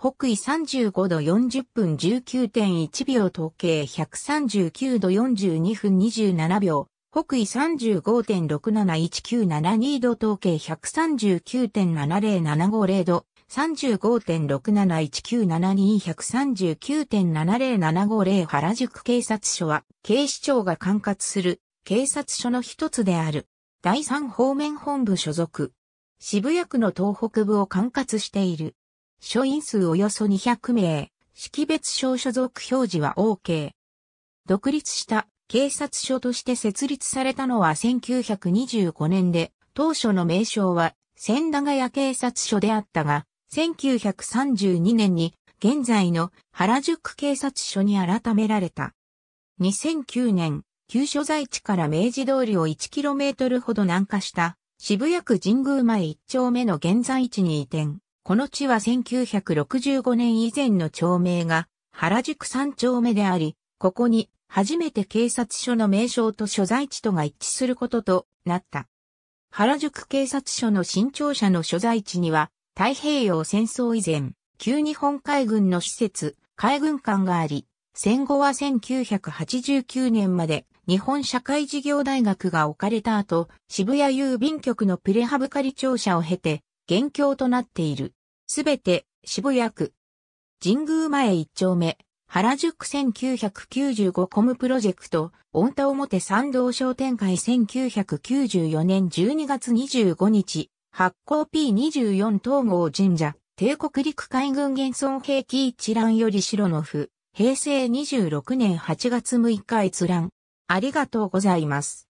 北緯35度40分19.1秒統計139度42分27秒、北緯35.671972度統計139.70750度、35.671972139139.70750原宿警察署は、警視庁が管轄する警察署の一つである。第三方面本部所属。渋谷区の東北部を管轄している。書院数およそ200名、識別証所属表示は OK。独立した警察署として設立されたのは1925年で、当初の名称は千駄ヶ谷警察署であったが、1932年に現在の原宿警察署に改められた。2009年、旧所在地から明治通りを 1km ほど南下した渋谷区神宮前1丁目の現在地に移転。この地は1965年以前の町名が原宿三丁目であり、ここに初めて警察署の名称と所在地とが一致することとなった。原宿警察署の新庁舎の所在地には、太平洋戦争以前、旧日本海軍の施設、海軍館があり、戦後は1989年まで日本社会事業大学が置かれた後、渋谷郵便局のプレハブ仮庁舎を経て、現況となっている。すべて渋谷区。神宮前一丁目、原宿1995コムプロジェクト、温田表参道商店会1994年12月25日、発行 P24 統合神社、帝国陸海軍現存兵器一覧より白の符、平成26年8月6日閲覧。ありがとうございます。